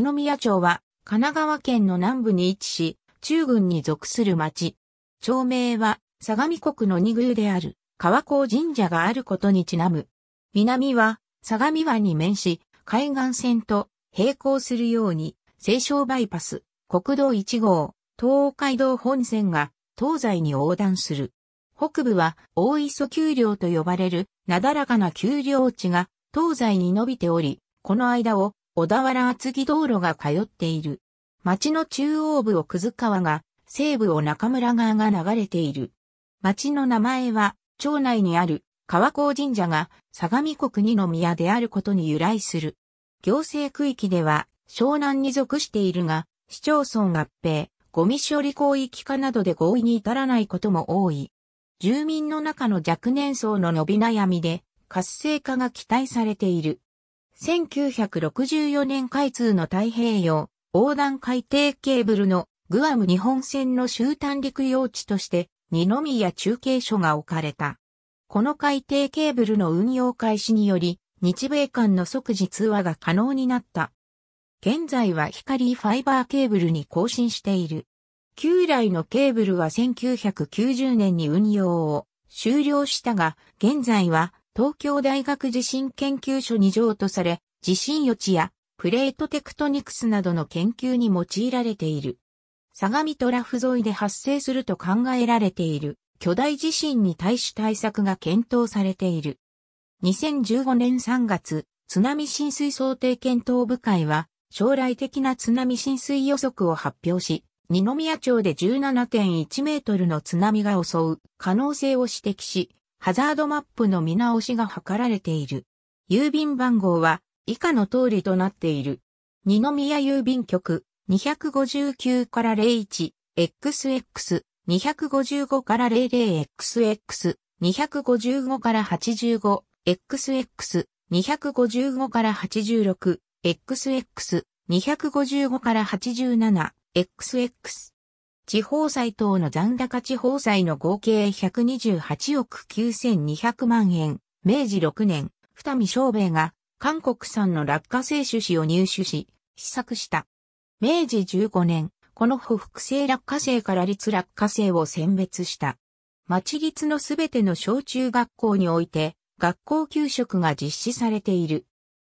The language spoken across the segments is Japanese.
二宮町は神奈川県の南部に位置し、中郡に属する町。町名は相模国の二宮である川港神社があることにちなむ。南は相模湾に面し、海岸線と並行するように、西湘バイパス、国道1号、東海道本線が東西に横断する。北部は大磯丘陵と呼ばれるなだらかな丘陵地が東西に伸びており、この間を小田原厚木道路が通っている。町の中央部をくず川が、西部を中村川が流れている。町の名前は、町内にある川高神社が相模国二宮であることに由来する。行政区域では湘南に属しているが、市町村合併、ゴミ処理広域化などで合意に至らないことも多い。住民の中の若年層の伸び悩みで活性化が期待されている。1964年開通の太平洋横断海底ケーブルのグアム日本船の終端陸用地として二宮中継所が置かれた。この海底ケーブルの運用開始により日米間の即時通話が可能になった。現在は光ファイバーケーブルに更新している。旧来のケーブルは1990年に運用を終了したが、現在は東京大学地震研究所に譲渡され、地震予知やプレートテクトニクスなどの研究に用いられている。相模トラフ沿いで発生すると考えられている巨大地震に対し対策が検討されている。2015年3月、津波浸水想定検討部会は将来的な津波浸水予測を発表し、二宮町で17.1メートルの津波が襲う可能性を指摘し、ハザードマップの見直しが図られている。郵便番号は以下の通りとなっている。二宮郵便局259から01、XX、255から 00XX、255から85、XX、255から86、XX、255から87、XX、地方債等の残高地方債の合計128億9200万円、明治6年、二見昌兵衛が韓国産の落花生種子を入手し、試作した。明治15年、この不複製落花生から立落花生を選別した。町立のすべての小中学校において、学校給食が実施されている。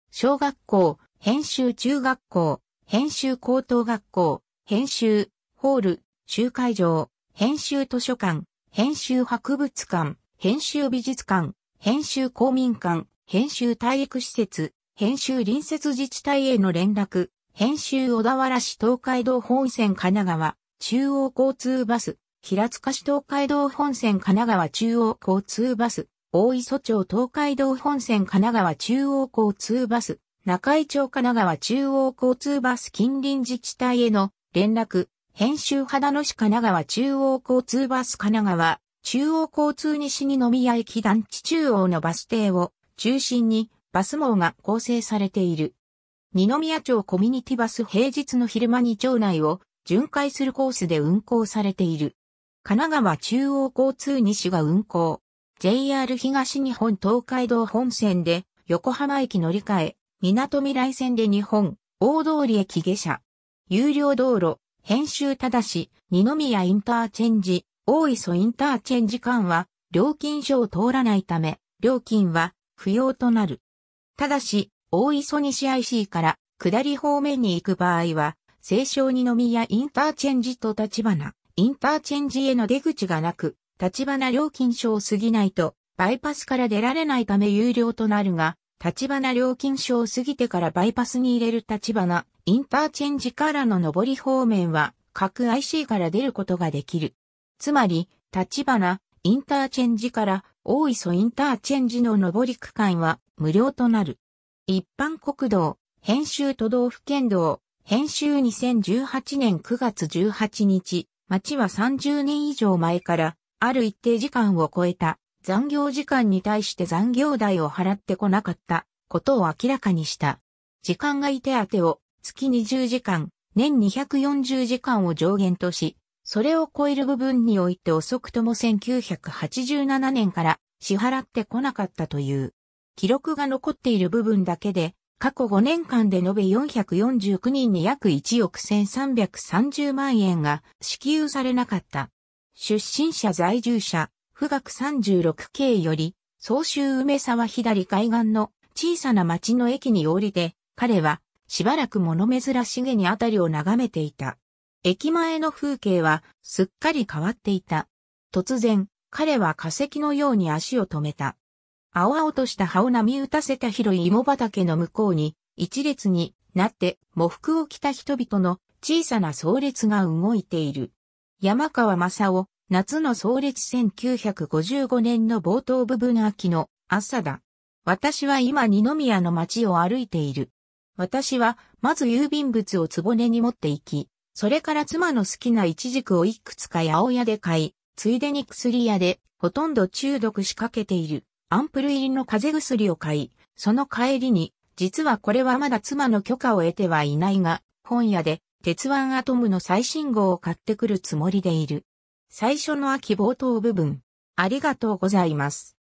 小学校、編集中学校、編集高等学校、編集、ホール、集会場、編集図書館、編集博物館、編集美術館、編集公民館、編集体育施設、編集隣接自治体への連絡、編集小田原市東海道本線神奈川、中央交通バス、平塚市東海道本線神奈川中央交通バス、大磯町東海道本線神奈川中央交通バス、中井町神奈川中央交通バス近隣自治体への連絡、編集肌野市神奈川中央交通バス神奈川、中央交通西に飲み屋駅団地中央のバス停を中心にバス網が構成されている。二宮町コミュニティバス平日の昼間に町内を巡回するコースで運行されている。神奈川中央交通西が運行。JR 東日本東海道本線で横浜駅乗り換え、港未来線で日本、大通駅下車。有料道路、編集ただし、二宮インターチェンジ、大磯インターチェンジ間は、料金所を通らないため、料金は不要となる。ただし、大磯西 IC から下り方面に行く場合は、清少二宮インターチェンジと立花、インターチェンジへの出口がなく、立花料金所を過ぎないと、バイパスから出られないため有料となるが、立花料金所を過ぎてからバイパスに入れる立花、インターチェンジからの上り方面は、各 IC から出ることができる。つまり、立花、インターチェンジから、大磯インターチェンジの上り区間は、無料となる。一般国道、編集都道府県道、編集2018年9月18日、町は30年以上前から、ある一定時間を超えた残業時間に対して残業代を払ってこなかったことを明らかにした。時間外手当を月20時間、年240時間を上限とし、それを超える部分において遅くとも1987年から支払ってこなかったという。記録が残っている部分だけで、過去5年間で延べ449人に約1億1330万円が支給されなかった。出身者在住者、富岳36系より、総州梅沢左海岸の小さな町の駅に降りて、彼はしばらく物珍しげにあたりを眺めていた。駅前の風景はすっかり変わっていた。突然、彼は化石のように足を止めた。青々とした葉を波打たせた広い芋畑の向こうに、一列になって喪服を着た人々の小さな葬列が動いている。山川正夫、夏の創立1955年の冒頭部分秋の朝だ。私は今二宮の街を歩いている。私は、まず郵便物をつぼねに持って行き、それから妻の好きなイチジクをいくつか八百屋で買い、ついでに薬屋で、ほとんど中毒しかけている、アンプル入りの風邪薬を買い、その帰りに、実はこれはまだ妻の許可を得てはいないが、本屋で、鉄腕アトムの最新号を買ってくるつもりでいる。最初の秋冒頭部分、ありがとうございます。